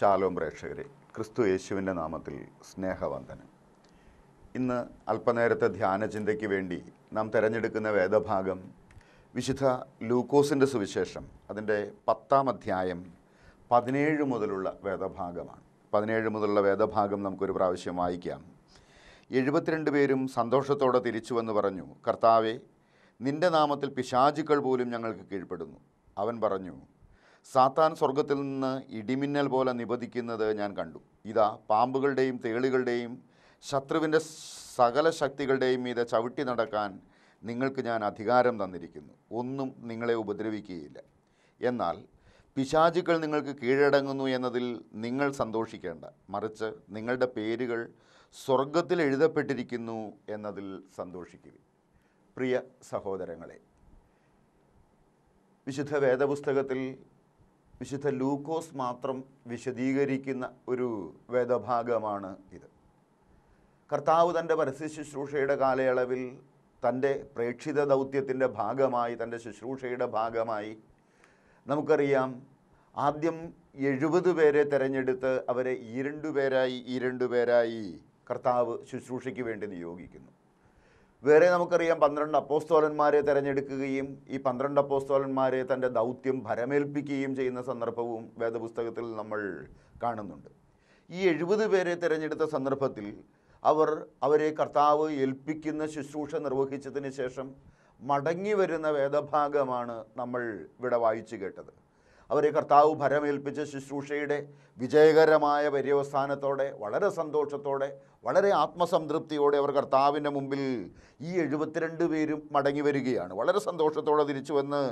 ശാലോം പ്രേക്ഷകരെ ക്രിസ്തു യേശുവിൻ്റെ നാമത്തിൽ സ്നേഹവന്ദനം ഇന്ന് അല്പനേരത്തെ ധ്യാനചിന്തയ്ക്ക് വേണ്ടി നാം തിരഞ്ഞെടുക്കുന്ന വേദഭാഗം വിശുദ്ധ ലൂക്കോസിൻ്റെ സുവിശേഷം അതിൻ്റെ പത്താം അധ്യായം പതിനേഴ് മുതലുള്ള വേദഭാഗമാണ് പതിനേഴ് മുതലുള്ള വേദഭാഗം നമുക്കൊരു പ്രാവശ്യം വായിക്കാം എഴുപത്തിരണ്ട് പേരും സന്തോഷത്തോടെ തിരിച്ചുവെന്ന് പറഞ്ഞു കർത്താവെ നിൻ്റെ നാമത്തിൽ പിശാചുക്കൾ പോലും ഞങ്ങൾക്ക് കീഴ്പ്പെടുന്നു അവൻ പറഞ്ഞു സാത്താൻ സ്വർഗത്തിൽ നിന്ന് ഇടിമിന്നൽ പോലെ നിപതിക്കുന്നത് ഞാൻ കണ്ടു ഇതാ പാമ്പുകളുടെയും തേളുകളുടെയും ശത്രുവിൻ്റെ സകല ശക്തികളുടെയും മീതെ ചവിട്ടി നടക്കാൻ നിങ്ങൾക്ക് ഞാൻ അധികാരം തന്നിരിക്കുന്നു ഒന്നും നിങ്ങളെ ഉപദ്രവിക്കുകയില്ല എന്നാൽ പിശാചുക്കൾ നിങ്ങൾക്ക് കീഴടങ്ങുന്നു എന്നതിൽ നിങ്ങൾ സന്തോഷിക്കേണ്ട മറിച്ച് നിങ്ങളുടെ പേരുകൾ സ്വർഗത്തിൽ എഴുതപ്പെട്ടിരിക്കുന്നു എന്നതിൽ സന്തോഷിക്കുക പ്രിയ സഹോദരങ്ങളെ വിശുദ്ധ വേദപുസ്തകത്തിൽ വിശുദ്ധ ലൂക്കോസ് മാത്രം വിശദീകരിക്കുന്ന ഒരു വേദഭാഗമാണ് ഇത് കർത്താവ് തൻ്റെ പരസ്യ ശുശ്രൂഷയുടെ കാലയളവിൽ തൻ്റെ പ്രേക്ഷിത ദൗത്യത്തിൻ്റെ ഭാഗമായി തൻ്റെ ശുശ്രൂഷയുടെ ഭാഗമായി നമുക്കറിയാം ആദ്യം എഴുപത് പേരെ തിരഞ്ഞെടുത്ത് അവരെ ഈരണ്ടുപേരായി ഈരണ്ടുപേരായി പേരായി ഈ രണ്ടു പേരായി കർത്താവ് ശുശ്രൂഷയ്ക്ക് വേണ്ടി നിയോഗിക്കുന്നു വേറെ നമുക്കറിയാം പന്ത്രണ്ട് അപ്പോസ്തോലന്മാരെ തിരഞ്ഞെടുക്കുകയും ഈ പന്ത്രണ്ട് അപ്പോസ്തോലന്മാരെ തൻ്റെ ദൗത്യം ഭരമേൽപ്പിക്കുകയും ചെയ്യുന്ന സന്ദർഭവും വേദപുസ്തകത്തിൽ നമ്മൾ കാണുന്നുണ്ട് ഈ എഴുപത് പേരെ തിരഞ്ഞെടുത്ത സന്ദർഭത്തിൽ അവർ അവരെ കർത്താവ് ഏൽപ്പിക്കുന്ന ശുശ്രൂഷ നിർവഹിച്ചതിന് ശേഷം മടങ്ങി വരുന്ന വേദഭാഗമാണ് നമ്മൾ ഇവിടെ വായിച്ചു കേട്ടത് അവരെ കർത്താവ് ഭരമേൽപ്പിച്ച ശുശ്രൂഷയുടെ വിജയകരമായ പര്യവസാനത്തോടെ വളരെ സന്തോഷത്തോടെ വളരെ ആത്മസംതൃപ്തിയോടെ അവർ കർത്താവിൻ്റെ മുമ്പിൽ ഈ എഴുപത്തിരണ്ട് പേരും മടങ്ങി വരികയാണ് വളരെ സന്തോഷത്തോടെ തിരിച്ചു വന്ന്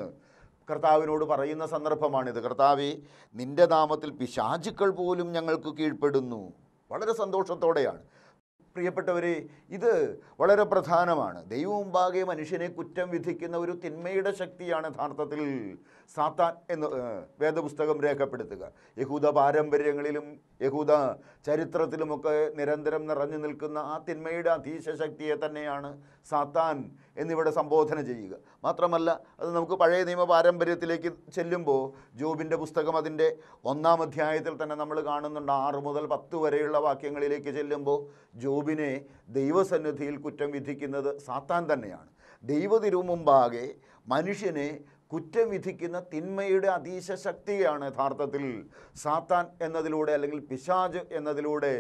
കർത്താവിനോട് പറയുന്ന സന്ദർഭമാണിത് കർത്താവെ നിൻ്റെ നാമത്തിൽ പിശാചുക്കൾ പോലും ഞങ്ങൾക്ക് കീഴ്പ്പെടുന്നു വളരെ സന്തോഷത്തോടെയാണ് പ്രിയപ്പെട്ടവരെ ഇത് വളരെ പ്രധാനമാണ് ദൈവമുമ്പാകെ മനുഷ്യനെ കുറ്റം വിധിക്കുന്ന ഒരു തിന്മയുടെ ശക്തിയാണ് യഥാർത്ഥത്തിൽ സാത്താൻ എന്ന് വേദപുസ്തകം രേഖപ്പെടുത്തുക യഹൂദ പാരമ്പര്യങ്ങളിലും യഹൂദ ചരിത്രത്തിലുമൊക്കെ നിരന്തരം നിറഞ്ഞു നിൽക്കുന്ന ആ തിന്മയുടെ അധീശ ശക്തിയെ തന്നെയാണ് സാത്താൻ എന്നിവിടെ സംബോധന ചെയ്യുക മാത്രമല്ല അത് നമുക്ക് പഴയ നിയമ പാരമ്പര്യത്തിലേക്ക് ചെല്ലുമ്പോൾ ജോബിൻ്റെ പുസ്തകം അതിൻ്റെ ഒന്നാം അധ്യായത്തിൽ തന്നെ നമ്മൾ കാണുന്നുണ്ട് ആറ് മുതൽ പത്ത് വരെയുള്ള വാക്യങ്ങളിലേക്ക് ചെല്ലുമ്പോൾ ജോബിനെ ദൈവസന്നിധിയിൽ കുറ്റം വിധിക്കുന്നത് സാത്താൻ തന്നെയാണ് ദൈവതിരുമുമ്പാകെ മനുഷ്യനെ കുറ്റം വിധിക്കുന്ന തിന്മയുടെ അതീശ ശക്തിയാണ് യഥാർത്ഥത്തിൽ സാത്താൻ എന്നതിലൂടെ അല്ലെങ്കിൽ പിശാജ് എന്നതിലൂടെ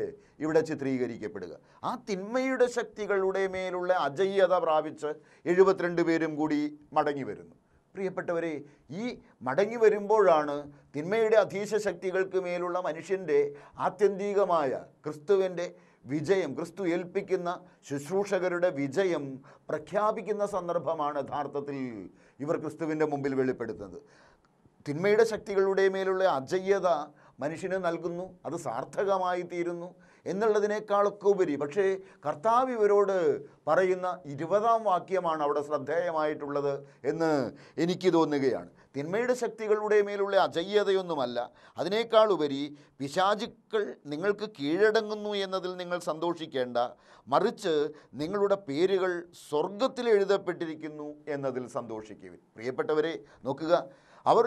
ഇവിടെ ചിത്രീകരിക്കപ്പെടുക ആ തിന്മയുടെ ശക്തികളുടെ മേലുള്ള അജയ്യത പ്രാപിച്ച് എഴുപത്തിരണ്ട് പേരും കൂടി മടങ്ങി വരുന്നു പ്രിയപ്പെട്ടവരെ ഈ മടങ്ങി വരുമ്പോഴാണ് തിന്മയുടെ അധീശ ശക്തികൾക്ക് മേലുള്ള മനുഷ്യൻ്റെ ആത്യന്തികമായ ക്രിസ്തുവിൻ്റെ വിജയം ക്രിസ്തു ഏൽപ്പിക്കുന്ന ശുശ്രൂഷകരുടെ വിജയം പ്രഖ്യാപിക്കുന്ന സന്ദർഭമാണ് യഥാർത്ഥത്തിൽ ഇവർ ക്രിസ്തുവിൻ്റെ മുമ്പിൽ വെളിപ്പെടുത്തുന്നത് തിന്മയുടെ ശക്തികളുടെ മേലുള്ള അജയ്യത മനുഷ്യന് നൽകുന്നു അത് സാർത്ഥകമായി തീരുന്നു എന്നുള്ളതിനേക്കാളൊക്കെ ഉപരി പക്ഷേ കർത്താവ് ഇവരോട് പറയുന്ന ഇരുപതാം വാക്യമാണ് അവിടെ ശ്രദ്ധേയമായിട്ടുള്ളത് എന്ന് എനിക്ക് തോന്നുകയാണ് തിന്മയുടെ ശക്തികളുടെ മേലുള്ള അജയ്യതയൊന്നുമല്ല അതിനേക്കാൾ ഉപരി പിശാചുക്കൾ നിങ്ങൾക്ക് കീഴടങ്ങുന്നു എന്നതിൽ നിങ്ങൾ സന്തോഷിക്കേണ്ട മറിച്ച് നിങ്ങളുടെ പേരുകൾ സ്വർഗത്തിൽ എഴുതപ്പെട്ടിരിക്കുന്നു എന്നതിൽ സന്തോഷിക്കുവിൻ പ്രിയപ്പെട്ടവരെ നോക്കുക അവർ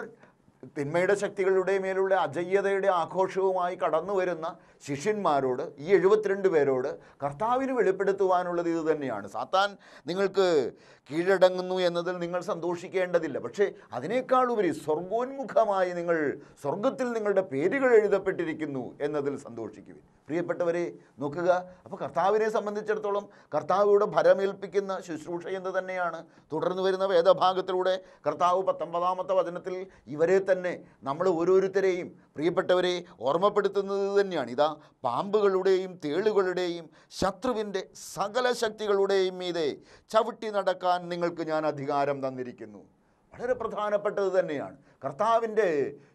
തിന്മയുടെ ശക്തികളുടെ മേലുള്ള അജയ്യതയുടെ ആഘോഷവുമായി കടന്നു വരുന്ന ശിഷ്യന്മാരോട് ഈ എഴുപത്തിരണ്ട് പേരോട് കർത്താവിന് വെളിപ്പെടുത്തുവാനുള്ളത് ഇത് തന്നെയാണ് സാത്താൻ നിങ്ങൾക്ക് കീഴടങ്ങുന്നു എന്നതിൽ നിങ്ങൾ സന്തോഷിക്കേണ്ടതില്ല പക്ഷേ അതിനേക്കാൾ ഉപരി സ്വർഗോന്മുഖമായി നിങ്ങൾ സ്വർഗത്തിൽ നിങ്ങളുടെ പേരുകൾ എഴുതപ്പെട്ടിരിക്കുന്നു എന്നതിൽ സന്തോഷിക്കുക പ്രിയപ്പെട്ടവരെ നോക്കുക അപ്പോൾ കർത്താവിനെ സംബന്ധിച്ചിടത്തോളം കർത്താവിയുടെ ഭരമേൽപ്പിക്കുന്ന ശുശ്രൂഷ എന്ന് തന്നെയാണ് തുടർന്ന് വരുന്ന വേദഭാഗത്തിലൂടെ കർത്താവ് പത്തൊമ്പതാമത്തെ വചനത്തിൽ ഇവരെ തന്നെ നമ്മൾ ഓരോരുത്തരെയും പ്രിയപ്പെട്ടവരെ ഓർമ്മപ്പെടുത്തുന്നത് തന്നെയാണ് ഇതാ പാമ്പുകളുടെയും തേളുകളുടെയും ശത്രുവിൻ്റെ സകല ശക്തികളുടെയും മീതെ ചവിട്ടി നടക്കാൻ നിങ്ങൾക്ക് ഞാൻ അധികാരം തന്നിരിക്കുന്നു വളരെ പ്രധാനപ്പെട്ടത് തന്നെയാണ് കർത്താവിൻ്റെ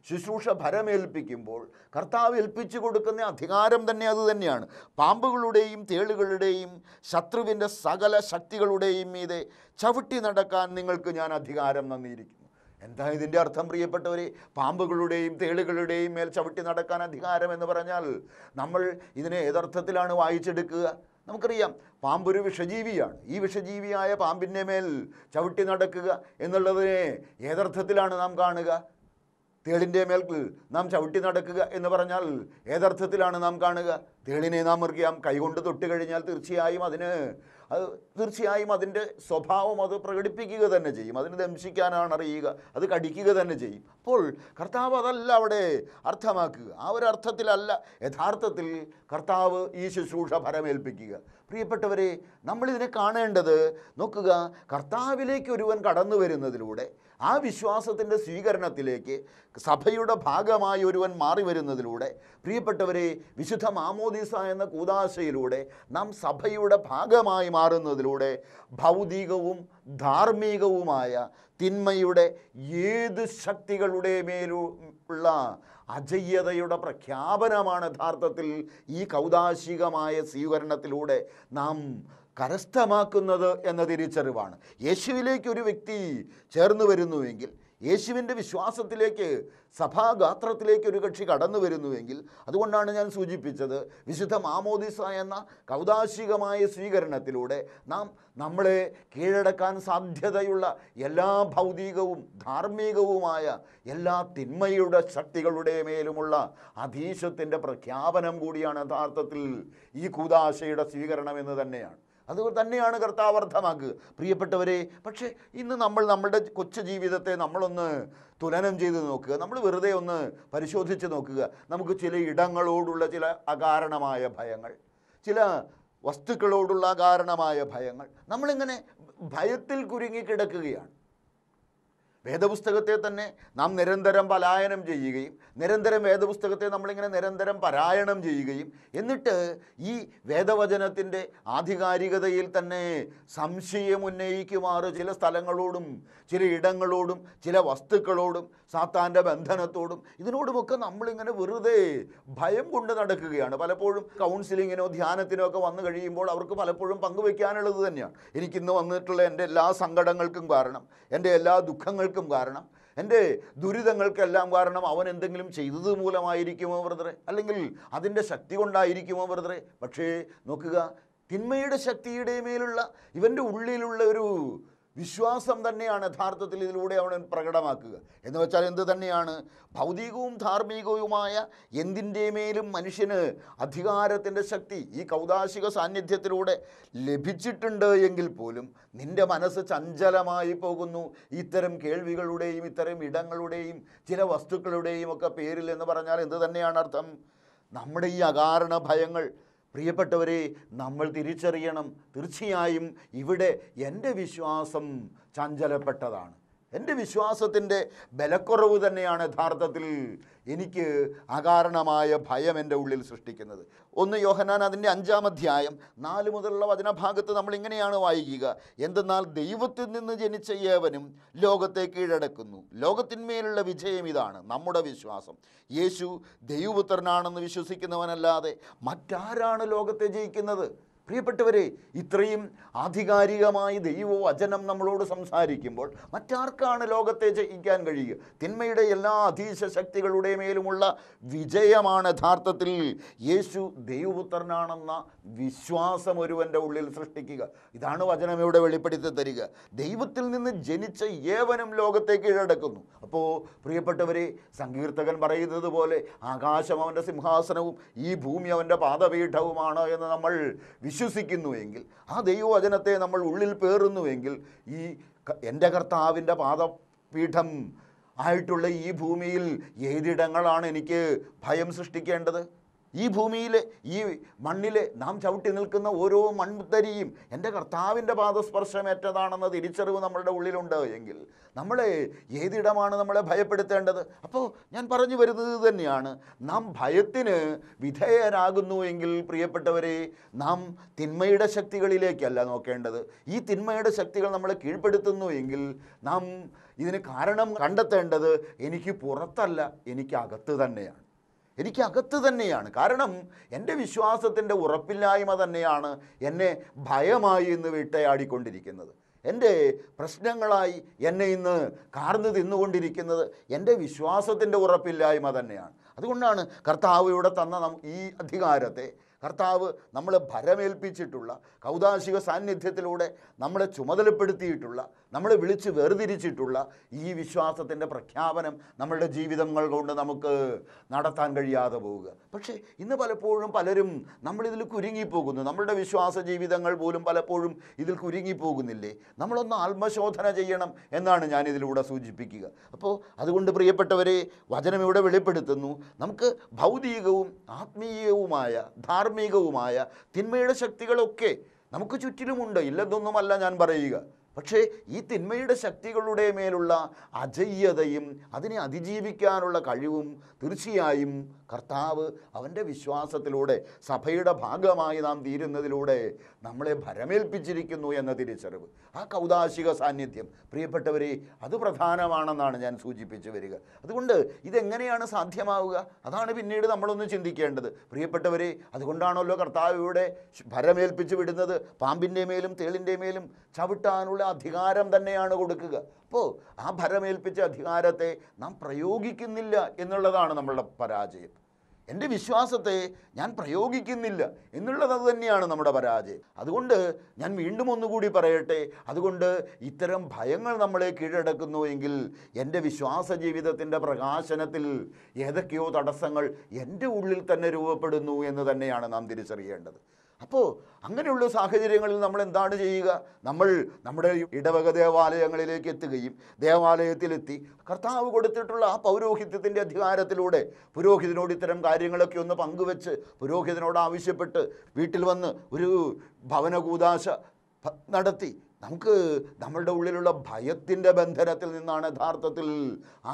ശുശ്രൂഷ ഭരമേൽപ്പിക്കുമ്പോൾ കർത്താവ് ഏൽപ്പിച്ചു കൊടുക്കുന്ന അധികാരം തന്നെ അത് തന്നെയാണ് പാമ്പുകളുടെയും തേളുകളുടെയും ശത്രുവിൻ്റെ സകല ശക്തികളുടെയും മീതെ ചവിട്ടി നടക്കാൻ നിങ്ങൾക്ക് ഞാൻ അധികാരം നന്നിയിരിക്കും എന്താ ഇതിൻ്റെ അർത്ഥം പ്രിയപ്പെട്ടവരെ പാമ്പുകളുടെയും തേളുകളുടെയും മേൽ ചവിട്ടി നടക്കാൻ അധികാരം എന്ന് പറഞ്ഞാൽ നമ്മൾ ഇതിനെ ഏതർത്ഥത്തിലാണ് വായിച്ചെടുക്കുക നമുക്കറിയാം പാമ്പൊരു വിഷജീവിയാണ് ഈ വിഷജീവിയായ പാമ്പിൻ്റെ മേൽ ചവിട്ടി നടക്കുക എന്നുള്ളതിനെ ഏതർത്ഥത്തിലാണ് നാം കാണുക തേളിൻ്റെ മേൽ നാം ചവിട്ടി നടക്കുക എന്ന് പറഞ്ഞാൽ ഏതർത്ഥത്തിലാണ് നാം കാണുക തേളിനെ നാം മുറുകിയാം കൈകൊണ്ട് തൊട്ട് കഴിഞ്ഞാൽ തീർച്ചയായും അതിന് അത് തീർച്ചയായും അതിൻ്റെ സ്വഭാവം അത് പ്രകടിപ്പിക്കുക തന്നെ ചെയ്യും അതിന് ദംശിക്കാനാണ് അറിയുക അത് കടിക്കുക തന്നെ ചെയ്യും അപ്പോൾ കർത്താവ് അതല്ല അവിടെ അർത്ഥമാക്കുക ആ ഒരു അർത്ഥത്തിലല്ല യഥാർത്ഥത്തിൽ കർത്താവ് ഈ ശുശ്രൂഷ ഫലമേൽപ്പിക്കുക പ്രിയപ്പെട്ടവരെ നമ്മളിതിനെ കാണേണ്ടത് നോക്കുക കർത്താവിലേക്ക് ഒരുവൻ കടന്നു വരുന്നതിലൂടെ ആ വിശ്വാസത്തിൻ്റെ സ്വീകരണത്തിലേക്ക് സഭയുടെ ഭാഗമായി ഒരുവൻ മാറി വരുന്നതിലൂടെ പ്രിയപ്പെട്ടവരെ വിശുദ്ധ മാമോദി ഡിയോണീസ എന്ന കൂതാശയിലൂടെ നാം സഭയുടെ ഭാഗമായി മാറുന്നതിലൂടെ ഭൗതികവും ധാർമ്മികവുമായ തിന്മയുടെ ഏത് ശക്തികളുടെ മേലുള്ള അജയ്യതയുടെ പ്രഖ്യാപനമാണ് യഥാർത്ഥത്തിൽ ഈ കൗതാശികമായ സ്വീകരണത്തിലൂടെ നാം കരസ്ഥമാക്കുന്നത് എന്ന തിരിച്ചറിവാണ് യേശുവിലേക്ക് ഒരു വ്യക്തി ചേർന്ന് വരുന്നുവെങ്കിൽ യേശുവിൻ്റെ വിശ്വാസത്തിലേക്ക് സഭാഗാത്രത്തിലേക്ക് ഒരു കക്ഷി കടന്നു വരുന്നുവെങ്കിൽ അതുകൊണ്ടാണ് ഞാൻ സൂചിപ്പിച്ചത് വിശുദ്ധ മാമോദിസ എന്ന കൗതാശികമായ സ്വീകരണത്തിലൂടെ നാം നമ്മളെ കീഴടക്കാൻ സാധ്യതയുള്ള എല്ലാ ഭൗതികവും ധാർമ്മികവുമായ എല്ലാ തിന്മയുടെ ശക്തികളുടെ മേലുമുള്ള അധീശത്തിൻ്റെ പ്രഖ്യാപനം കൂടിയാണ് യഥാർത്ഥത്തിൽ ഈ കൂതാശയുടെ സ്വീകരണം എന്ന് തന്നെയാണ് അത് തന്നെയാണ് കർത്താവ് അർത്ഥമാക്കുക പ്രിയപ്പെട്ടവരെ പക്ഷേ ഇന്ന് നമ്മൾ നമ്മുടെ കൊച്ചു ജീവിതത്തെ നമ്മളൊന്ന് തുലനം ചെയ്ത് നോക്കുക നമ്മൾ വെറുതെ ഒന്ന് പരിശോധിച്ച് നോക്കുക നമുക്ക് ചില ഇടങ്ങളോടുള്ള ചില അകാരണമായ ഭയങ്ങൾ ചില വസ്തുക്കളോടുള്ള അകാരണമായ ഭയങ്ങൾ നമ്മളിങ്ങനെ ഭയത്തിൽ കുരുങ്ങിക്കിടക്കുകയാണ് വേദപുസ്തകത്തെ തന്നെ നാം നിരന്തരം പലായനം ചെയ്യുകയും നിരന്തരം വേദപുസ്തകത്തെ നമ്മളിങ്ങനെ നിരന്തരം പാരായണം ചെയ്യുകയും എന്നിട്ട് ഈ വേദവചനത്തിൻ്റെ ആധികാരികതയിൽ തന്നെ സംശയം ചില സ്ഥലങ്ങളോടും ചില ഇടങ്ങളോടും ചില വസ്തുക്കളോടും സാത്താൻ്റെ ബന്ധനത്തോടും ഇതിനോടുമൊക്കെ നമ്മളിങ്ങനെ വെറുതെ ഭയം കൊണ്ട് നടക്കുകയാണ് പലപ്പോഴും കൗൺസിലിങ്ങിനോ ധ്യാനത്തിനോ ഒക്കെ വന്നു കഴിയുമ്പോൾ അവർക്ക് പലപ്പോഴും പങ്കുവയ്ക്കാനുള്ളത് തന്നെയാണ് എനിക്കിന്ന് വന്നിട്ടുള്ള എൻ്റെ എല്ലാ സങ്കടങ്ങൾക്കും കാരണം എൻ്റെ എല്ലാ ദുഃഖങ്ങൾക്കും കാരണം എൻ്റെ ദുരിതങ്ങൾക്കെല്ലാം കാരണം അവൻ എന്തെങ്കിലും ചെയ്തത് മൂലമായിരിക്കുമോ വെറുതെ അല്ലെങ്കിൽ അതിൻ്റെ ശക്തി കൊണ്ടായിരിക്കുമോ വെറുതെ പക്ഷേ നോക്കുക തിന്മയുടെ ശക്തിയുടെ മേലുള്ള ഇവൻ്റെ ഉള്ളിലുള്ള ഒരു വിശ്വാസം തന്നെയാണ് യഥാർത്ഥത്തിൽ ഇതിലൂടെ അവൻ പ്രകടമാക്കുക എന്ന് വെച്ചാൽ എന്ത് തന്നെയാണ് ഭൗതികവും ധാർമ്മികവുമായ എന്തിൻ്റെ മേലും മനുഷ്യന് അധികാരത്തിൻ്റെ ശക്തി ഈ കൗതാശിക സാന്നിധ്യത്തിലൂടെ ലഭിച്ചിട്ടുണ്ട് എങ്കിൽ പോലും നിൻ്റെ മനസ്സ് ചഞ്ചലമായി പോകുന്നു ഇത്തരം കേൾവികളുടെയും ഇത്തരം ഇടങ്ങളുടെയും ചില വസ്തുക്കളുടെയും ഒക്കെ പേരിൽ എന്ന് പറഞ്ഞാൽ എന്ത് തന്നെയാണ് അർത്ഥം നമ്മുടെ ഈ അകാരണ ഭയങ്ങൾ പ്രിയപ്പെട്ടവരെ നമ്മൾ തിരിച്ചറിയണം തീർച്ചയായും ഇവിടെ എൻ്റെ വിശ്വാസം ചഞ്ചലപ്പെട്ടതാണ് എൻ്റെ വിശ്വാസത്തിൻ്റെ ബലക്കുറവ് തന്നെയാണ് യഥാർത്ഥത്തിൽ എനിക്ക് അകാരണമായ ഭയം എൻ്റെ ഉള്ളിൽ സൃഷ്ടിക്കുന്നത് ഒന്ന് യോഹനാൻ അതിൻ്റെ അഞ്ചാം അധ്യായം നാല് മുതലുള്ള വചനഭാഗത്ത് നമ്മൾ ഇങ്ങനെയാണ് വായിക്കുക എന്തെന്നാൽ ദൈവത്തിൽ നിന്ന് ജനിച്ച ഏവനും ലോകത്തെ കീഴടക്കുന്നു ലോകത്തിന്മേലുള്ള വിജയം ഇതാണ് നമ്മുടെ വിശ്വാസം യേശു ദൈവപുത്രനാണെന്ന് വിശ്വസിക്കുന്നവനല്ലാതെ മറ്റാരാണ് ലോകത്തെ ജയിക്കുന്നത് പ്രിയപ്പെട്ടവരെ ഇത്രയും ആധികാരികമായ ദൈവവചനം നമ്മളോട് സംസാരിക്കുമ്പോൾ മറ്റാർക്കാണ് ലോകത്തെ ജയിക്കാൻ കഴിയുക തിന്മയുടെ എല്ലാ അധീശ ശക്തികളുടെ മേലുമുള്ള വിജയമാണ് യഥാർത്ഥത്തിൽ യേശു ദൈവപുത്രനാണെന്ന വിശ്വാസം ഒരുവൻ്റെ ഉള്ളിൽ സൃഷ്ടിക്കുക ഇതാണ് വചനം ഇവിടെ വെളിപ്പെടുത്തി തരിക ദൈവത്തിൽ നിന്ന് ജനിച്ച ഏവനും ലോകത്തെ കീഴടക്കുന്നു അപ്പോൾ പ്രിയപ്പെട്ടവരെ സങ്കീർത്തകൻ പറയുന്നത് പോലെ ആകാശം അവൻ്റെ സിംഹാസനവും ഈ ഭൂമി അവൻ്റെ പാദപീഠവുമാണ് എന്ന് നമ്മൾ വിശ്വസിക്കുന്നുവെങ്കിൽ ആ ദൈവവചനത്തെ നമ്മൾ ഉള്ളിൽ പേറുന്നുവെങ്കിൽ ഈ എൻ്റെ കർത്താവിൻ്റെ പാദപീഠം ആയിട്ടുള്ള ഈ ഭൂമിയിൽ ഏതിടങ്ങളാണ് എനിക്ക് ഭയം സൃഷ്ടിക്കേണ്ടത് ഈ ഭൂമിയിലെ ഈ മണ്ണിലെ നാം ചവിട്ടി നിൽക്കുന്ന ഓരോ മൺതരിയും എൻ്റെ കർത്താവിൻ്റെ പാദസ്പർശമേറ്റതാണെന്ന തിരിച്ചറിവ് നമ്മളുടെ ഉള്ളിലുണ്ട് എങ്കിൽ നമ്മളെ ഏതിടമാണ് നമ്മളെ ഭയപ്പെടുത്തേണ്ടത് അപ്പോൾ ഞാൻ പറഞ്ഞു വരുന്നത് തന്നെയാണ് നാം ഭയത്തിന് വിധേയരാകുന്നു എങ്കിൽ പ്രിയപ്പെട്ടവരെ നാം തിന്മയുടെ ശക്തികളിലേക്കല്ല നോക്കേണ്ടത് ഈ തിന്മയുടെ ശക്തികൾ നമ്മളെ കീഴ്പ്പെടുത്തുന്നു എങ്കിൽ നാം ഇതിന് കാരണം കണ്ടെത്തേണ്ടത് എനിക്ക് പുറത്തല്ല എനിക്ക് അകത്ത് തന്നെയാണ് എനിക്കകത്ത് തന്നെയാണ് കാരണം എൻ്റെ വിശ്വാസത്തിൻ്റെ ഉറപ്പില്ലായ്മ തന്നെയാണ് എന്നെ ഭയമായി ഇന്ന് വിട്ടയാടിക്കൊണ്ടിരിക്കുന്നത് എൻ്റെ പ്രശ്നങ്ങളായി എന്നെ ഇന്ന് കാർന്ന് തിന്നുകൊണ്ടിരിക്കുന്നത് എൻ്റെ വിശ്വാസത്തിൻ്റെ ഉറപ്പില്ലായ്മ തന്നെയാണ് അതുകൊണ്ടാണ് കർത്താവ് ഇവിടെ തന്ന ഈ അധികാരത്തെ കർത്താവ് നമ്മളെ ഭരമേൽപ്പിച്ചിട്ടുള്ള കൗതാശിക സാന്നിധ്യത്തിലൂടെ നമ്മളെ ചുമതലപ്പെടുത്തിയിട്ടുള്ള നമ്മളെ വിളിച്ച് വേർതിരിച്ചിട്ടുള്ള ഈ വിശ്വാസത്തിൻ്റെ പ്രഖ്യാപനം നമ്മളുടെ ജീവിതങ്ങൾ കൊണ്ട് നമുക്ക് നടത്താൻ കഴിയാതെ പോവുക പക്ഷേ ഇന്ന് പലപ്പോഴും പലരും നമ്മളിതിൽ കുരുങ്ങിപ്പോകുന്നു നമ്മളുടെ വിശ്വാസ ജീവിതങ്ങൾ പോലും പലപ്പോഴും ഇതിൽ കുരുങ്ങിപ്പോകുന്നില്ലേ നമ്മളൊന്ന് ആത്മശോധന ചെയ്യണം എന്നാണ് ഞാനിതിലൂടെ സൂചിപ്പിക്കുക അപ്പോൾ അതുകൊണ്ട് പ്രിയപ്പെട്ടവരെ വചനം ഇവിടെ വെളിപ്പെടുത്തുന്നു നമുക്ക് ഭൗതികവും ആത്മീയവുമായ ധാർമ്മിക ധാർമ്മികവുമായ തിന്മയുടെ ശക്തികളൊക്കെ നമുക്ക് ചുറ്റിലുമുണ്ട് ഇല്ലെന്നൊന്നുമല്ല ഞാൻ പറയുക പക്ഷേ ഈ തിന്മയുടെ ശക്തികളുടെ മേലുള്ള അജയ്യതയും അതിനെ അതിജീവിക്കാനുള്ള കഴിവും തീർച്ചയായും കർത്താവ് അവൻ്റെ വിശ്വാസത്തിലൂടെ സഭയുടെ ഭാഗമായി നാം തീരുന്നതിലൂടെ നമ്മളെ ഭരമേൽപ്പിച്ചിരിക്കുന്നു എന്ന തിരിച്ചറിവ് ആ കൗതാശിക സാന്നിധ്യം പ്രിയപ്പെട്ടവരെ അത് പ്രധാനമാണെന്നാണ് ഞാൻ സൂചിപ്പിച്ചു വരിക അതുകൊണ്ട് ഇതെങ്ങനെയാണ് സാധ്യമാവുക അതാണ് പിന്നീട് നമ്മളൊന്ന് ചിന്തിക്കേണ്ടത് പ്രിയപ്പെട്ടവരെ അതുകൊണ്ടാണല്ലോ കർത്താവ് ഇവിടെ ഭരമേൽപ്പിച്ച് വിടുന്നത് പാമ്പിൻ്റെ മേലും തേളിൻ്റെ മേലും ചവിട്ടാനുള്ള അധികാരം തന്നെയാണ് കൊടുക്കുക അപ്പോൾ ആ ഭരമേൽപ്പിച്ച അധികാരത്തെ നാം പ്രയോഗിക്കുന്നില്ല എന്നുള്ളതാണ് നമ്മളുടെ പരാജയം എൻ്റെ വിശ്വാസത്തെ ഞാൻ പ്രയോഗിക്കുന്നില്ല എന്നുള്ളത് തന്നെയാണ് നമ്മുടെ പരാജയം അതുകൊണ്ട് ഞാൻ വീണ്ടും ഒന്നുകൂടി പറയട്ടെ അതുകൊണ്ട് ഇത്തരം ഭയങ്ങൾ നമ്മളെ കീഴടക്കുന്നു എങ്കിൽ എൻ്റെ വിശ്വാസ ജീവിതത്തിൻ്റെ പ്രകാശനത്തിൽ ഏതൊക്കെയോ തടസ്സങ്ങൾ എൻ്റെ ഉള്ളിൽ തന്നെ രൂപപ്പെടുന്നു എന്ന് തന്നെയാണ് നാം തിരിച്ചറിയേണ്ടത് അപ്പോൾ അങ്ങനെയുള്ള സാഹചര്യങ്ങളിൽ നമ്മൾ എന്താണ് ചെയ്യുക നമ്മൾ നമ്മുടെ ഇടവക ദേവാലയങ്ങളിലേക്ക് എത്തുകയും ദേവാലയത്തിലെത്തി കർത്താവ് കൊടുത്തിട്ടുള്ള ആ പൗരോഹിത്യത്തിൻ്റെ അധികാരത്തിലൂടെ പുരോഹിതനോട് ഇത്തരം കാര്യങ്ങളൊക്കെ ഒന്ന് പങ്കുവെച്ച് പുരോഹിതനോട് ആവശ്യപ്പെട്ട് വീട്ടിൽ വന്ന് ഒരു ഭവനകൂതാശ നടത്തി നമുക്ക് നമ്മളുടെ ഉള്ളിലുള്ള ഭയത്തിൻ്റെ ബന്ധനത്തിൽ നിന്നാണ് യഥാർത്ഥത്തിൽ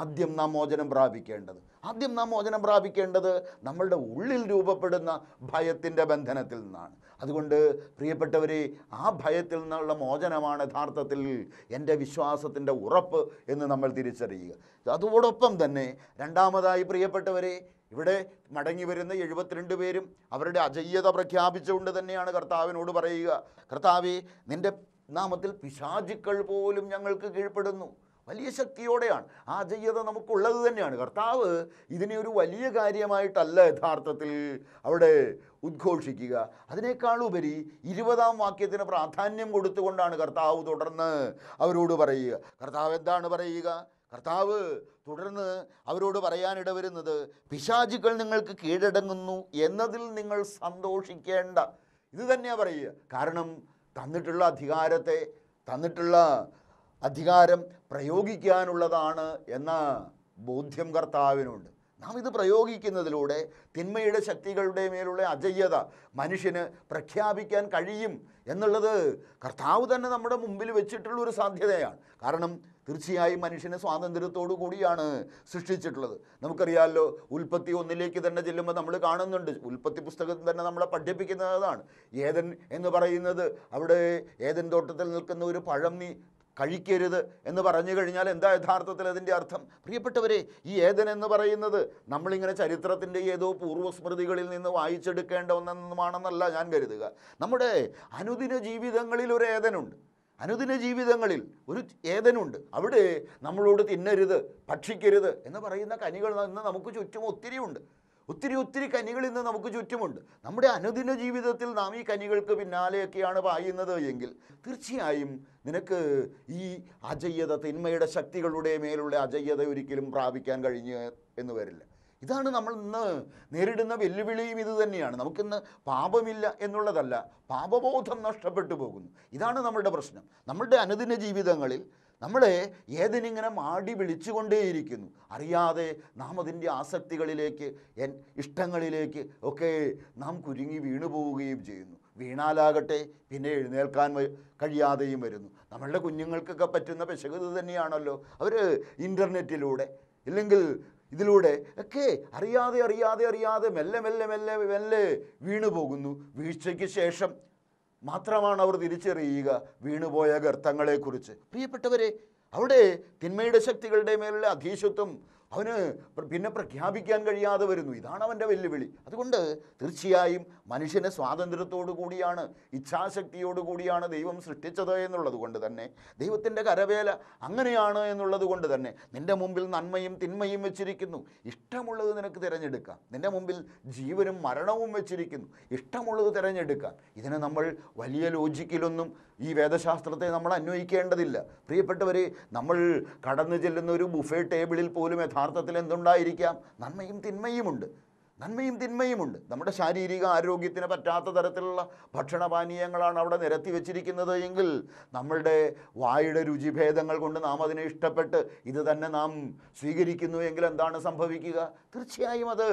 ആദ്യം നാം മോചനം പ്രാപിക്കേണ്ടത് ആദ്യം നാം മോചനം പ്രാപിക്കേണ്ടത് നമ്മളുടെ ഉള്ളിൽ രൂപപ്പെടുന്ന ഭയത്തിൻ്റെ ബന്ധനത്തിൽ നിന്നാണ് അതുകൊണ്ട് പ്രിയപ്പെട്ടവരെ ആ ഭയത്തിൽ നിന്നുള്ള മോചനമാണ് യഥാർത്ഥത്തിൽ എൻ്റെ വിശ്വാസത്തിൻ്റെ ഉറപ്പ് എന്ന് നമ്മൾ തിരിച്ചറിയുക അതോടൊപ്പം തന്നെ രണ്ടാമതായി പ്രിയപ്പെട്ടവരെ ഇവിടെ മടങ്ങി വരുന്ന എഴുപത്തിരണ്ട് പേരും അവരുടെ അജയ്യത പ്രഖ്യാപിച്ചുകൊണ്ട് തന്നെയാണ് കർത്താവിനോട് പറയുക കർത്താവെ നിൻ്റെ നാമത്തിൽ പിശാചുക്കൾ പോലും ഞങ്ങൾക്ക് കീഴ്പ്പെടുന്നു വലിയ ശക്തിയോടെയാണ് ആ ജയ്യത നമുക്കുള്ളത് തന്നെയാണ് കർത്താവ് ഇതിനെ ഒരു വലിയ കാര്യമായിട്ടല്ല യഥാർത്ഥത്തിൽ അവിടെ ഉദ്ഘോഷിക്കുക അതിനേക്കാളുപരി ഇരുപതാം വാക്യത്തിന് പ്രാധാന്യം കൊടുത്തുകൊണ്ടാണ് കർത്താവ് തുടർന്ന് അവരോട് പറയുക കർത്താവ് എന്താണ് പറയുക കർത്താവ് തുടർന്ന് അവരോട് പറയാനിട വരുന്നത് പിശാചുക്കൾ നിങ്ങൾക്ക് കീഴടങ്ങുന്നു എന്നതിൽ നിങ്ങൾ സന്തോഷിക്കേണ്ട ഇത് തന്നെയാണ് പറയുക കാരണം തന്നിട്ടുള്ള അധികാരത്തെ തന്നിട്ടുള്ള അധികാരം പ്രയോഗിക്കാനുള്ളതാണ് എന്ന ബോധ്യം കർത്താവിനുണ്ട് നാം ഇത് പ്രയോഗിക്കുന്നതിലൂടെ തിന്മയുടെ ശക്തികളുടെ മേലുള്ള അജയ്യത മനുഷ്യന് പ്രഖ്യാപിക്കാൻ കഴിയും എന്നുള്ളത് കർത്താവ് തന്നെ നമ്മുടെ മുമ്പിൽ വെച്ചിട്ടുള്ള ഒരു സാധ്യതയാണ് കാരണം തീർച്ചയായും മനുഷ്യനെ സ്വാതന്ത്ര്യത്തോടു കൂടിയാണ് സൃഷ്ടിച്ചിട്ടുള്ളത് നമുക്കറിയാമല്ലോ ഉൽപ്പത്തി ഒന്നിലേക്ക് തന്നെ ചെല്ലുമ്പോൾ നമ്മൾ കാണുന്നുണ്ട് ഉൽപ്പത്തി പുസ്തകത്തിൽ തന്നെ നമ്മളെ പഠിപ്പിക്കുന്നതാണ് ഏതൻ എന്ന് പറയുന്നത് അവിടെ ഏതൻ തോട്ടത്തിൽ നിൽക്കുന്ന ഒരു പഴം നീ കഴിക്കരുത് എന്ന് പറഞ്ഞു കഴിഞ്ഞാൽ എന്താ യഥാർത്ഥത്തിൽ അതിൻ്റെ അർത്ഥം പ്രിയപ്പെട്ടവരെ ഈ ഏതൻ എന്ന് പറയുന്നത് നമ്മളിങ്ങനെ ചരിത്രത്തിൻ്റെ ഏതോ പൂർവ്വസ്മൃതികളിൽ നിന്ന് വായിച്ചെടുക്കേണ്ട ഒന്നെന്നുമാണെന്നല്ല ഞാൻ കരുതുക നമ്മുടെ അനുദിന ജീവിതങ്ങളിൽ ഒരു ഏതനുണ്ട് അനുദിന ജീവിതങ്ങളിൽ ഒരു ഏതനുണ്ട് അവിടെ നമ്മളോട് തിന്നരുത് ഭക്ഷിക്കരുത് എന്ന് പറയുന്ന കനികൾ ഇന്ന് നമുക്ക് ചുറ്റും ഒത്തിരിയുണ്ട് ഒത്തിരി ഒത്തിരി കനികൾ ഇന്ന് നമുക്ക് ചുറ്റുമുണ്ട് നമ്മുടെ അനുദിന ജീവിതത്തിൽ നാം ഈ കനികൾക്ക് പിന്നാലെയൊക്കെയാണ് പായുന്നത് എങ്കിൽ തീർച്ചയായും നിനക്ക് ഈ അജയ്യത തിന്മയുടെ ശക്തികളുടെ മേലുള്ള അജയ്യത ഒരിക്കലും പ്രാപിക്കാൻ കഴിഞ്ഞു എന്ന് വരില്ല ഇതാണ് നമ്മൾ ഇന്ന് നേരിടുന്ന വെല്ലുവിളിയും ഇത് തന്നെയാണ് നമുക്കിന്ന് പാപമില്ല എന്നുള്ളതല്ല പാപബോധം നഷ്ടപ്പെട്ടു പോകുന്നു ഇതാണ് നമ്മളുടെ പ്രശ്നം നമ്മളുടെ അനുദിന ജീവിതങ്ങളിൽ നമ്മൾ ഏതിനിങ്ങനെ മാടി വിളിച്ചുകൊണ്ടേയിരിക്കുന്നു അറിയാതെ നാം അതിൻ്റെ ആസക്തികളിലേക്ക് എൻ ഇഷ്ടങ്ങളിലേക്ക് ഒക്കെ നാം കുരുങ്ങി വീണു പോവുകയും ചെയ്യുന്നു വീണാലാകട്ടെ പിന്നെ എഴുന്നേൽക്കാൻ കഴിയാതെയും വരുന്നു നമ്മളുടെ കുഞ്ഞുങ്ങൾക്കൊക്കെ പറ്റുന്ന പിശക് തന്നെയാണല്ലോ അവർ ഇൻ്റർനെറ്റിലൂടെ ഇല്ലെങ്കിൽ ഇതിലൂടെ ഒക്കെ അറിയാതെ അറിയാതെ അറിയാതെ മെല്ലെ മെല്ലെ മെല്ലെ മെല്ലെ വീണു പോകുന്നു വീഴ്ചയ്ക്ക് ശേഷം മാത്രമാണ് അവർ തിരിച്ചറിയുക വീണുപോയ ഗർത്തങ്ങളെക്കുറിച്ച് പ്രിയപ്പെട്ടവരെ അവിടെ തിന്മയുടെ ശക്തികളുടെ മേലുള്ള അധീശത്വം അവന് പിന്നെ പ്രഖ്യാപിക്കാൻ കഴിയാതെ വരുന്നു ഇതാണ് അവൻ്റെ വെല്ലുവിളി അതുകൊണ്ട് തീർച്ചയായും മനുഷ്യനെ സ്വാതന്ത്ര്യത്തോടു കൂടിയാണ് ഇച്ഛാശക്തിയോട് കൂടിയാണ് ദൈവം സൃഷ്ടിച്ചത് എന്നുള്ളത് കൊണ്ട് തന്നെ ദൈവത്തിൻ്റെ കരവേല അങ്ങനെയാണ് എന്നുള്ളത് കൊണ്ട് തന്നെ നിൻ്റെ മുമ്പിൽ നന്മയും തിന്മയും വെച്ചിരിക്കുന്നു ഇഷ്ടമുള്ളത് നിനക്ക് തിരഞ്ഞെടുക്കാം നിൻ്റെ മുമ്പിൽ ജീവനും മരണവും വെച്ചിരിക്കുന്നു ഇഷ്ടമുള്ളത് തിരഞ്ഞെടുക്കാം ഇതിനെ നമ്മൾ വലിയ ലോജിക്കിലൊന്നും ഈ വേദശാസ്ത്രത്തെ നമ്മൾ അന്വയിക്കേണ്ടതില്ല പ്രിയപ്പെട്ടവർ നമ്മൾ കടന്നു ചെല്ലുന്ന ഒരു ബുഫേ ടേബിളിൽ പോലും യഥാർത്ഥത്തിൽ എന്തുണ്ടായിരിക്കാം നന്മയും തിന്മയുമുണ്ട് നന്മയും തിന്മയുമുണ്ട് നമ്മുടെ ശാരീരിക ആരോഗ്യത്തിന് പറ്റാത്ത തരത്തിലുള്ള ഭക്ഷണപാനീയങ്ങളാണ് അവിടെ നിരത്തി വെച്ചിരിക്കുന്നത് എങ്കിൽ നമ്മളുടെ വായുടെ രുചിഭേദങ്ങൾ കൊണ്ട് നാം അതിനെ ഇഷ്ടപ്പെട്ട് ഇത് തന്നെ നാം സ്വീകരിക്കുന്നു എങ്കിൽ എന്താണ് സംഭവിക്കുക തീർച്ചയായും അത്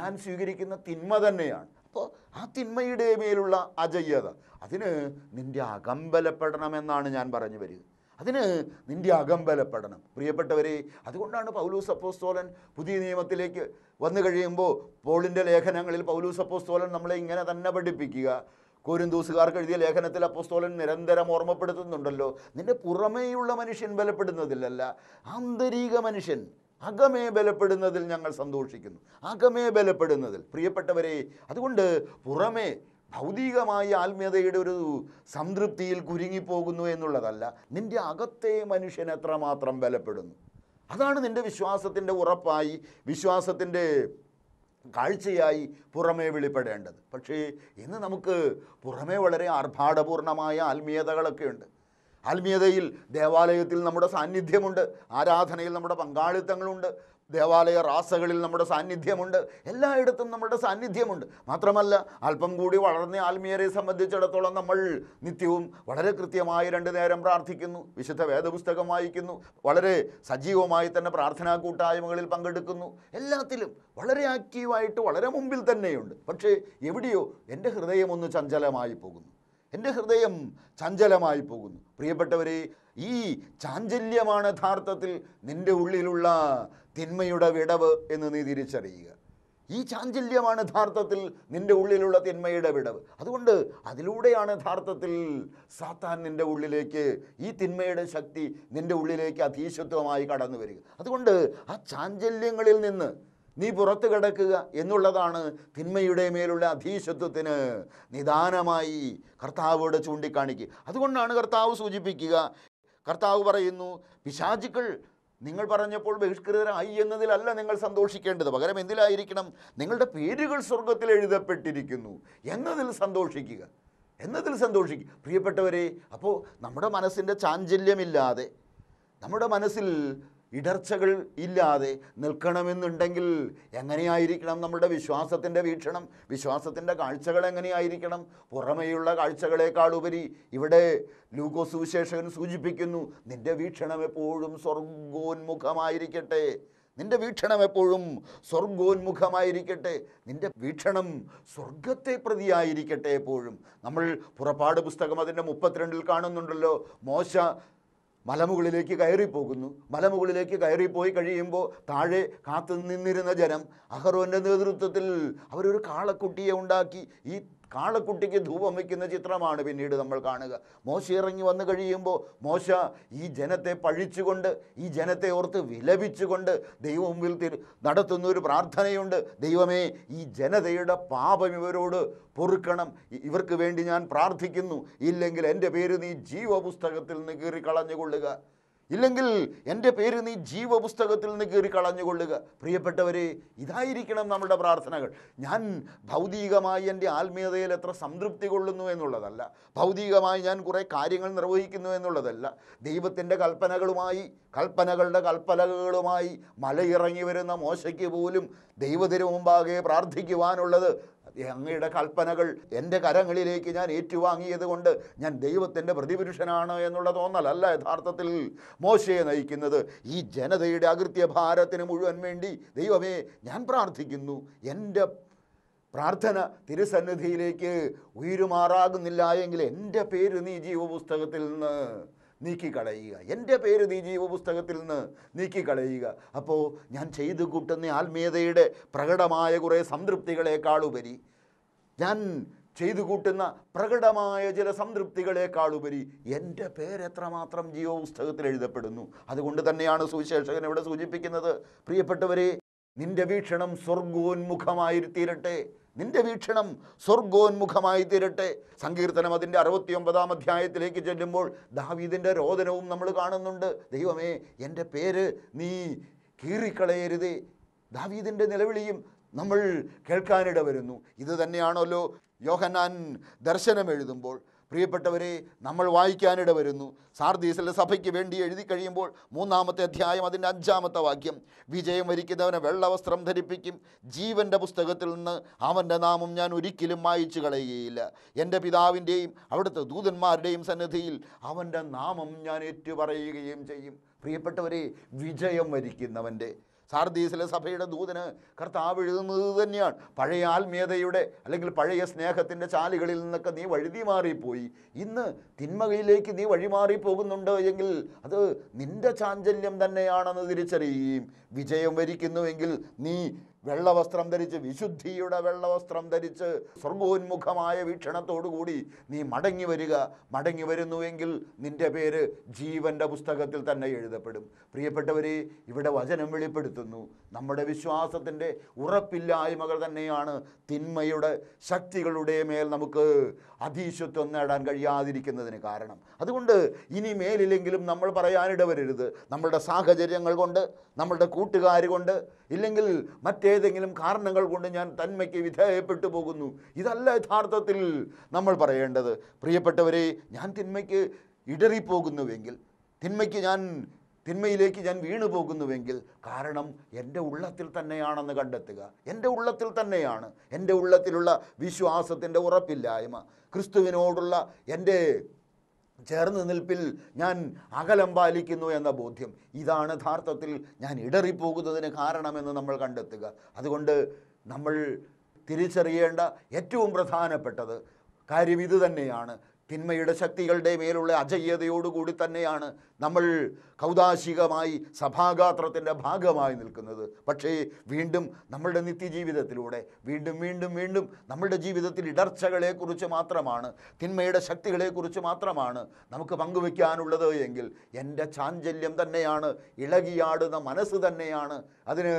ഞാൻ സ്വീകരിക്കുന്ന തിന്മ തന്നെയാണ് അപ്പോൾ ആ തിന്മയുടെ മേലുള്ള അജയ്യത അതിന് നിൻ്റെ അകമ്പലപ്പെടണമെന്നാണ് ഞാൻ പറഞ്ഞു വരിക അതിന് നിൻ്റെ അകമ്പലപ്പെടണം പ്രിയപ്പെട്ടവരെ അതുകൊണ്ടാണ് പൗലൂസ് അപ്പോസ്തോലൻ പുതിയ നിയമത്തിലേക്ക് വന്നു കഴിയുമ്പോൾ പോളിൻ്റെ ലേഖനങ്ങളിൽ പൗലൂസ് അപ്പോസ്തോലൻ നമ്മളെ ഇങ്ങനെ തന്നെ പഠിപ്പിക്കുക കോരിന്തൂസുകാർക്ക് എഴുതിയ ലേഖനത്തിൽ അപ്പോസ്തോലൻ നിരന്തരം ഓർമ്മപ്പെടുത്തുന്നുണ്ടല്ലോ നിന്റെ പുറമേയുള്ള മനുഷ്യൻ ബലപ്പെടുന്നതിലല്ല ആന്തരിക മനുഷ്യൻ അകമേ ബലപ്പെടുന്നതിൽ ഞങ്ങൾ സന്തോഷിക്കുന്നു അകമേ ബലപ്പെടുന്നതിൽ പ്രിയപ്പെട്ടവരെ അതുകൊണ്ട് പുറമേ ഭൗതികമായ ആത്മീയതയുടെ ഒരു സംതൃപ്തിയിൽ കുരുങ്ങിപ്പോകുന്നു എന്നുള്ളതല്ല നിൻ്റെ അകത്തെ മനുഷ്യൻ എത്രമാത്രം ബലപ്പെടുന്നു അതാണ് നിൻ്റെ വിശ്വാസത്തിൻ്റെ ഉറപ്പായി വിശ്വാസത്തിൻ്റെ കാഴ്ചയായി പുറമേ വെളിപ്പെടേണ്ടത് പക്ഷേ ഇന്ന് നമുക്ക് പുറമേ വളരെ ആർഭാടപൂർണമായ ആത്മീയതകളൊക്കെ ഉണ്ട് ആത്മീയതയിൽ ദേവാലയത്തിൽ നമ്മുടെ സാന്നിധ്യമുണ്ട് ആരാധനയിൽ നമ്മുടെ പങ്കാളിത്തങ്ങളുണ്ട് ദേവാലയ റാസകളിൽ നമ്മുടെ സാന്നിധ്യമുണ്ട് എല്ലായിടത്തും നമ്മുടെ സാന്നിധ്യമുണ്ട് മാത്രമല്ല അല്പം കൂടി വളർന്ന ആത്മീയരെ സംബന്ധിച്ചിടത്തോളം നമ്മൾ നിത്യവും വളരെ കൃത്യമായി രണ്ടു നേരം പ്രാർത്ഥിക്കുന്നു വിശുദ്ധ വേദപുസ്തകം വായിക്കുന്നു വളരെ സജീവമായി തന്നെ പ്രാർത്ഥനാ കൂട്ടായ്മകളിൽ പങ്കെടുക്കുന്നു എല്ലാത്തിലും വളരെ ആക്റ്റീവായിട്ട് വളരെ മുമ്പിൽ തന്നെയുണ്ട് പക്ഷേ എവിടെയോ എൻ്റെ ഹൃദയം ഒന്ന് ചഞ്ചലമായി പോകുന്നു എൻ്റെ ഹൃദയം ചഞ്ചലമായി പോകുന്നു പ്രിയപ്പെട്ടവരെ ഈ ചാഞ്ചല്യമാണ് യഥാർത്ഥത്തിൽ നിൻ്റെ ഉള്ളിലുള്ള തിന്മയുടെ വിടവ് എന്ന് നീ തിരിച്ചറിയുക ഈ ചാഞ്ചല്യമാണ് യഥാർത്ഥത്തിൽ നിൻ്റെ ഉള്ളിലുള്ള തിന്മയുടെ വിടവ് അതുകൊണ്ട് അതിലൂടെയാണ് യഥാർത്ഥത്തിൽ സാത്താൻ നിൻ്റെ ഉള്ളിലേക്ക് ഈ തിന്മയുടെ ശക്തി നിൻ്റെ ഉള്ളിലേക്ക് അധീശത്വമായി കടന്നു വരിക അതുകൊണ്ട് ആ ചാഞ്ചല്യങ്ങളിൽ നിന്ന് നീ പുറത്തു കിടക്കുക എന്നുള്ളതാണ് തിന്മയുടെ മേലുള്ള അധീശത്വത്തിന് നിദാനമായി കർത്താവോട് ചൂണ്ടിക്കാണിക്കുക അതുകൊണ്ടാണ് കർത്താവ് സൂചിപ്പിക്കുക കർത്താവ് പറയുന്നു പിശാചുക്കൾ നിങ്ങൾ പറഞ്ഞപ്പോൾ ബഹിഷ്കൃതരായി എന്നതിലല്ല നിങ്ങൾ സന്തോഷിക്കേണ്ടത് പകരം എന്തിലായിരിക്കണം നിങ്ങളുടെ പേരുകൾ സ്വർഗത്തിൽ എഴുതപ്പെട്ടിരിക്കുന്നു എന്നതിൽ സന്തോഷിക്കുക എന്നതിൽ സന്തോഷിക്കുക പ്രിയപ്പെട്ടവരെ അപ്പോൾ നമ്മുടെ മനസ്സിൻ്റെ ചാഞ്ചല്യമില്ലാതെ നമ്മുടെ മനസ്സിൽ ഇടർച്ചകൾ ഇല്ലാതെ നിൽക്കണമെന്നുണ്ടെങ്കിൽ എങ്ങനെയായിരിക്കണം നമ്മുടെ വിശ്വാസത്തിൻ്റെ വീക്ഷണം വിശ്വാസത്തിൻ്റെ കാഴ്ചകൾ എങ്ങനെയായിരിക്കണം പുറമേയുള്ള കാഴ്ചകളേക്കാൾ ഉപരി ഇവിടെ സുവിശേഷകൻ സൂചിപ്പിക്കുന്നു നിൻ്റെ വീക്ഷണം എപ്പോഴും സ്വർഗോന്മുഖമായിരിക്കട്ടെ നിന്റെ വീക്ഷണം എപ്പോഴും സ്വർഗോന്മുഖമായിരിക്കട്ടെ നിന്റെ വീക്ഷണം സ്വർഗത്തെ പ്രതിയായിരിക്കട്ടെ എപ്പോഴും നമ്മൾ പുറപ്പാട് പുസ്തകം അതിൻ്റെ മുപ്പത്തിരണ്ടിൽ കാണുന്നുണ്ടല്ലോ മോശ മലമുകളിലേക്ക് കയറിപ്പോകുന്നു മലമുകളിലേക്ക് കയറിപ്പോയി കഴിയുമ്പോൾ താഴെ കാത്തു നിന്നിരുന്ന ജനം അഹറോൻ്റെ നേതൃത്വത്തിൽ അവരൊരു കാളക്കുട്ടിയെ ഉണ്ടാക്കി ഈ കാളക്കുട്ടിക്ക് ധൂപം വയ്ക്കുന്ന ചിത്രമാണ് പിന്നീട് നമ്മൾ കാണുക മോശ ഇറങ്ങി വന്നു കഴിയുമ്പോൾ മോശ ഈ ജനത്തെ പഴിച്ചുകൊണ്ട് ഈ ജനത്തെ ഓർത്ത് വിലപിച്ചുകൊണ്ട് ദൈവം തിരു നടത്തുന്ന ഒരു പ്രാർത്ഥനയുണ്ട് ദൈവമേ ഈ ജനതയുടെ പാപം ഇവരോട് പൊറുക്കണം ഇവർക്ക് വേണ്ടി ഞാൻ പ്രാർത്ഥിക്കുന്നു ഇല്ലെങ്കിൽ എൻ്റെ പേര് നീ ജീവപുസ്തകത്തിൽ നിന്ന് കളഞ്ഞുകൊള്ളുക ഇല്ലെങ്കിൽ എൻ്റെ പേര് നീ ജീവപുസ്തകത്തിൽ നിന്ന് കയറി കളഞ്ഞുകൊള്ളുക പ്രിയപ്പെട്ടവരെ ഇതായിരിക്കണം നമ്മുടെ പ്രാർത്ഥനകൾ ഞാൻ ഭൗതികമായി എൻ്റെ ആത്മീയതയിൽ എത്ര സംതൃപ്തി കൊള്ളുന്നു എന്നുള്ളതല്ല ഭൗതികമായി ഞാൻ കുറേ കാര്യങ്ങൾ നിർവഹിക്കുന്നു എന്നുള്ളതല്ല ദൈവത്തിൻ്റെ കൽപ്പനകളുമായി കൽപ്പനകളുടെ കൽപ്പനകളുമായി മലയിറങ്ങി വരുന്ന മോശയ്ക്ക് പോലും ദൈവത്തിന് മുമ്പാകെ പ്രാർത്ഥിക്കുവാനുള്ളത് അങ്ങയുടെ കൽപ്പനകൾ എൻ്റെ കരങ്ങളിലേക്ക് ഞാൻ ഏറ്റുവാങ്ങിയത് കൊണ്ട് ഞാൻ ദൈവത്തിൻ്റെ പ്രതിപുരുഷനാണ് എന്നുള്ള തോന്നലല്ല യഥാർത്ഥത്തിൽ മോശയെ നയിക്കുന്നത് ഈ ജനതയുടെ അകൃത്യ ഭാരത്തിന് മുഴുവൻ വേണ്ടി ദൈവമേ ഞാൻ പ്രാർത്ഥിക്കുന്നു എൻ്റെ പ്രാർത്ഥന തിരുസന്നിധിയിലേക്ക് ഉയരുമാറാകുന്നില്ല എങ്കിൽ എൻ്റെ പേര് നീ ജീവപുസ്തകത്തിൽ നിന്ന് നീക്കിക്കളയുക എൻ്റെ പേര് നീ ജീവപുസ്തകത്തിൽ നിന്ന് നീക്കിക്കളയുക അപ്പോൾ ഞാൻ ചെയ്തു കൂട്ടുന്ന ആത്മീയതയുടെ പ്രകടമായ കുറേ സംതൃപ്തികളെക്കാളുപരി ഞാൻ ചെയ്തു കൂട്ടുന്ന പ്രകടമായ ചില സംതൃപ്തികളെക്കാളുപരി എൻ്റെ എത്രമാത്രം ജീവപുസ്തകത്തിൽ എഴുതപ്പെടുന്നു അതുകൊണ്ട് തന്നെയാണ് സുവിശേഷകൻ ഇവിടെ സൂചിപ്പിക്കുന്നത് പ്രിയപ്പെട്ടവരെ നിന്റെ വീക്ഷണം സ്വർഗോന്മുഖമായിരുത്തിയിരട്ടെ നിന്റെ വീക്ഷണം സ്വർഗോന്മുഖമായി തീരട്ടെ സങ്കീർത്തനം അതിൻ്റെ അറുപത്തിയൊമ്പതാം അധ്യായത്തിലേക്ക് ചെല്ലുമ്പോൾ ദാവീദിൻ്റെ രോദനവും നമ്മൾ കാണുന്നുണ്ട് ദൈവമേ എൻ്റെ പേര് നീ കീറിക്കളയരുതേ ദാവീദിൻ്റെ നിലവിളിയും നമ്മൾ കേൾക്കാനിട വരുന്നു ഇത് തന്നെയാണല്ലോ യോഹന്നാൻ ദർശനം എഴുതുമ്പോൾ പ്രിയപ്പെട്ടവരെ നമ്മൾ വായിക്കാനിട വരുന്നു സാർദീസിലെ സഭയ്ക്ക് വേണ്ടി എഴുതി കഴിയുമ്പോൾ മൂന്നാമത്തെ അധ്യായം അതിൻ്റെ അഞ്ചാമത്തെ വാക്യം വിജയം വരിക്കുന്നവനെ വെള്ളവസ്ത്രം ധരിപ്പിക്കും ജീവൻ്റെ പുസ്തകത്തിൽ നിന്ന് അവൻ്റെ നാമം ഞാൻ ഒരിക്കലും വായിച്ചു കളയുകയില്ല എൻ്റെ പിതാവിൻ്റെയും അവിടുത്തെ ദൂതന്മാരുടെയും സന്നിധിയിൽ അവൻ്റെ നാമം ഞാൻ ഏറ്റുപറയുകയും ചെയ്യും പ്രിയപ്പെട്ടവരെ വിജയം വരിക്കുന്നവൻ്റെ സാർദീസിലെ സഭയുടെ ദൂതന് കർത്താവ് എഴുതുന്നത് തന്നെയാണ് പഴയ ആത്മീയതയുടെ അല്ലെങ്കിൽ പഴയ സ്നേഹത്തിൻ്റെ ചാലുകളിൽ നിന്നൊക്കെ നീ വഴുതി മാറിപ്പോയി ഇന്ന് തിന്മകയിലേക്ക് നീ വഴിമാറി പോകുന്നുണ്ട് എങ്കിൽ അത് നിന്റെ ചാഞ്ചല്യം തന്നെയാണെന്ന് തിരിച്ചറിയുകയും വിജയം വരിക്കുന്നുവെങ്കിൽ നീ വെള്ളവസ്ത്രം ധരിച്ച് വിശുദ്ധിയുടെ വെള്ളവസ്ത്രം ധരിച്ച് സ്വർഗോന്മുഖമായ വീക്ഷണത്തോടുകൂടി നീ മടങ്ങി വരിക മടങ്ങി വരുന്നുവെങ്കിൽ നിൻ്റെ പേര് ജീവൻ്റെ പുസ്തകത്തിൽ തന്നെ എഴുതപ്പെടും പ്രിയപ്പെട്ടവരെ ഇവിടെ വചനം വെളിപ്പെടുത്തുന്നു നമ്മുടെ വിശ്വാസത്തിൻ്റെ ഉറപ്പില്ലായ്മകൾ തന്നെയാണ് തിന്മയുടെ ശക്തികളുടെ മേൽ നമുക്ക് അതീശത്വം നേടാൻ കഴിയാതിരിക്കുന്നതിന് കാരണം അതുകൊണ്ട് ഇനി മേലില്ലെങ്കിലും നമ്മൾ പറയാനിടവരരുത് നമ്മളുടെ സാഹചര്യങ്ങൾ കൊണ്ട് നമ്മളുടെ കൂട്ടുകാർ കൊണ്ട് ഇല്ലെങ്കിൽ മറ്റേ മറ്റേതെങ്കിലും കാരണങ്ങൾ കൊണ്ട് ഞാൻ തന്മയ്ക്ക് വിധേയപ്പെട്ടു പോകുന്നു ഇതല്ല യഥാർത്ഥത്തിൽ നമ്മൾ പറയേണ്ടത് പ്രിയപ്പെട്ടവരെ ഞാൻ തിന്മയ്ക്ക് ഇടറിപ്പോകുന്നുവെങ്കിൽ തിന്മയ്ക്ക് ഞാൻ തിന്മയിലേക്ക് ഞാൻ വീണു പോകുന്നുവെങ്കിൽ കാരണം എൻ്റെ ഉള്ളത്തിൽ തന്നെയാണെന്ന് കണ്ടെത്തുക എൻ്റെ ഉള്ളത്തിൽ തന്നെയാണ് എൻ്റെ ഉള്ളത്തിലുള്ള വിശ്വാസത്തിൻ്റെ ഉറപ്പില്ലായ്മ ക്രിസ്തുവിനോടുള്ള എൻ്റെ ചേർന്ന് നിൽപ്പിൽ ഞാൻ അകലം പാലിക്കുന്നു എന്ന ബോധ്യം ഇതാണ് യഥാർത്ഥത്തിൽ ഞാൻ ഇടറിപ്പോകുന്നതിന് കാരണമെന്ന് നമ്മൾ കണ്ടെത്തുക അതുകൊണ്ട് നമ്മൾ തിരിച്ചറിയേണ്ട ഏറ്റവും പ്രധാനപ്പെട്ടത് കാര്യം ഇത് തന്നെയാണ് തിന്മയുടെ ശക്തികളുടെ മേലുള്ള അജയ്യതയോടുകൂടി തന്നെയാണ് നമ്മൾ കൗതാശികമായി സഭാഗാത്രത്തിൻ്റെ ഭാഗമായി നിൽക്കുന്നത് പക്ഷേ വീണ്ടും നമ്മളുടെ നിത്യജീവിതത്തിലൂടെ വീണ്ടും വീണ്ടും വീണ്ടും നമ്മളുടെ ജീവിതത്തിൽ ഇടർച്ചകളെക്കുറിച്ച് മാത്രമാണ് തിന്മയുടെ ശക്തികളെക്കുറിച്ച് മാത്രമാണ് നമുക്ക് പങ്കുവയ്ക്കാനുള്ളത് എങ്കിൽ എൻ്റെ ചാഞ്ചല്യം തന്നെയാണ് ഇളകിയാടുന്ന മനസ്സ് തന്നെയാണ് അതിന്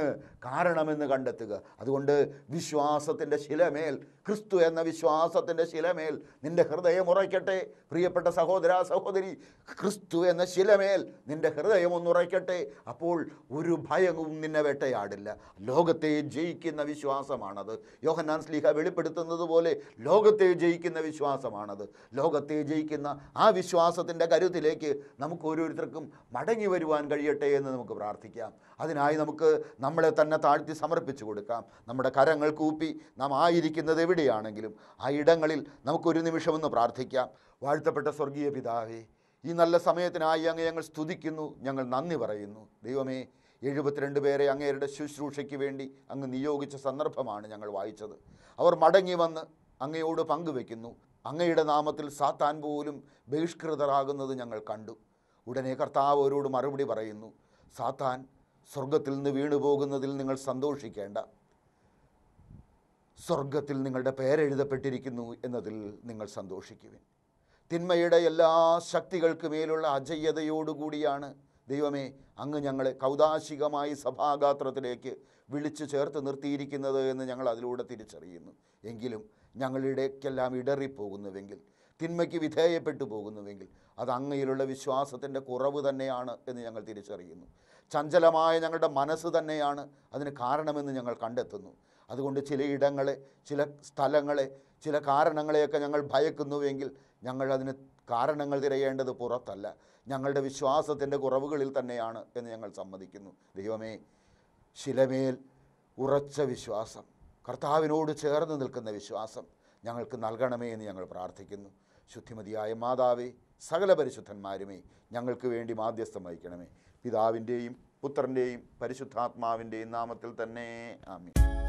കാരണമെന്ന് കണ്ടെത്തുക അതുകൊണ്ട് വിശ്വാസത്തിൻ്റെ ശിലമേൽ ക്രിസ്തു എന്ന വിശ്വാസത്തിൻ്റെ ശിലമേൽ നിൻ്റെ ഹൃദയം ഉറയ്ക്കട്ടെ പ്രിയപ്പെട്ട സഹോദര സഹോദരി ക്രിസ്തു എന്ന ശിലമേൽ നിൻ്റെ ഹൃദയം ഒന്നുറയ്ക്കട്ടെ അപ്പോൾ ഒരു ഭയവും നിന്നെ വേട്ടയാടില്ല ലോകത്തെ ജയിക്കുന്ന വിശ്വാസമാണത് യോഹന്നാൻ സ്ലീഹ വെളിപ്പെടുത്തുന്നത് പോലെ ലോകത്തെ ജയിക്കുന്ന വിശ്വാസമാണത് ലോകത്തെ ജയിക്കുന്ന ആ വിശ്വാസത്തിൻ്റെ കരുത്തിലേക്ക് നമുക്ക് ഓരോരുത്തർക്കും മടങ്ങി വരുവാൻ കഴിയട്ടെ എന്ന് നമുക്ക് പ്രാർത്ഥിക്കാം അതിനായി നമുക്ക് നമ്മളെ തന്നെ താഴ്ത്തി സമർപ്പിച്ചു കൊടുക്കാം നമ്മുടെ കരങ്ങൾ കൂപ്പി നാം ആയിരിക്കുന്നത് എവിടെയാണെങ്കിലും ആ ഇടങ്ങളിൽ നമുക്കൊരു നിമിഷമൊന്ന് പ്രാർത്ഥിക്കാം വാഴ്ത്തപ്പെട്ട സ്വർഗീയ പിതാവേ ഈ നല്ല സമയത്തിനായി അങ്ങ് ഞങ്ങൾ സ്തുതിക്കുന്നു ഞങ്ങൾ നന്ദി പറയുന്നു ദൈവമേ എഴുപത്തിരണ്ട് പേരെ അങ്ങേരുടെ ശുശ്രൂഷയ്ക്ക് വേണ്ടി അങ്ങ് നിയോഗിച്ച സന്ദർഭമാണ് ഞങ്ങൾ വായിച്ചത് അവർ മടങ്ങി വന്ന് അങ്ങയോട് പങ്കുവെക്കുന്നു അങ്ങയുടെ നാമത്തിൽ സാത്താൻ പോലും ബഹിഷ്കൃതരാകുന്നത് ഞങ്ങൾ കണ്ടു ഉടനെ കർത്താവ് അവരോട് മറുപടി പറയുന്നു സാത്താൻ സ്വർഗത്തിൽ നിന്ന് വീണുപോകുന്നതിൽ നിങ്ങൾ സന്തോഷിക്കേണ്ട സ്വർഗത്തിൽ നിങ്ങളുടെ പേരെഴുതപ്പെട്ടിരിക്കുന്നു എന്നതിൽ നിങ്ങൾ സന്തോഷിക്കുവിൻ തിന്മയുടെ എല്ലാ ശക്തികൾക്ക് മേലുള്ള അജയ്യതയോടുകൂടിയാണ് ദൈവമേ അങ്ങ് ഞങ്ങളെ കൗതാശികമായി സഭാഗാത്രത്തിലേക്ക് വിളിച്ചു ചേർത്ത് നിർത്തിയിരിക്കുന്നത് എന്ന് ഞങ്ങൾ അതിലൂടെ തിരിച്ചറിയുന്നു എങ്കിലും ഞങ്ങളിടയ്ക്കെല്ലാം ഇടറിപ്പോകുന്നുവെങ്കിൽ തിന്മയ്ക്ക് വിധേയപ്പെട്ടു പോകുന്നുവെങ്കിൽ അത് അങ്ങയിലുള്ള വിശ്വാസത്തിൻ്റെ കുറവ് തന്നെയാണ് എന്ന് ഞങ്ങൾ തിരിച്ചറിയുന്നു ചഞ്ചലമായ ഞങ്ങളുടെ മനസ്സ് തന്നെയാണ് അതിന് കാരണമെന്ന് ഞങ്ങൾ കണ്ടെത്തുന്നു അതുകൊണ്ട് ചിലയിടങ്ങളെ ചില സ്ഥലങ്ങളെ ചില കാരണങ്ങളെയൊക്കെ ഞങ്ങൾ ഭയക്കുന്നുവെങ്കിൽ ഞങ്ങളതിന് കാരണങ്ങൾ തിരയേണ്ടത് പുറത്തല്ല ഞങ്ങളുടെ വിശ്വാസത്തിൻ്റെ കുറവുകളിൽ തന്നെയാണ് എന്ന് ഞങ്ങൾ സമ്മതിക്കുന്നു ദൈവമേ ശിലമേൽ ഉറച്ച വിശ്വാസം കർത്താവിനോട് ചേർന്ന് നിൽക്കുന്ന വിശ്വാസം ഞങ്ങൾക്ക് നൽകണമേ എന്ന് ഞങ്ങൾ പ്രാർത്ഥിക്കുന്നു ശുദ്ധിമതിയായ മാതാവേ സകല പരിശുദ്ധന്മാരുമേ ഞങ്ങൾക്ക് വേണ്ടി മാധ്യസ്ഥം വഹിക്കണമേ പിതാവിൻ്റെയും പുത്രൻ്റെയും പരിശുദ്ധാത്മാവിൻ്റെയും നാമത്തിൽ തന്നെ ആമീൻ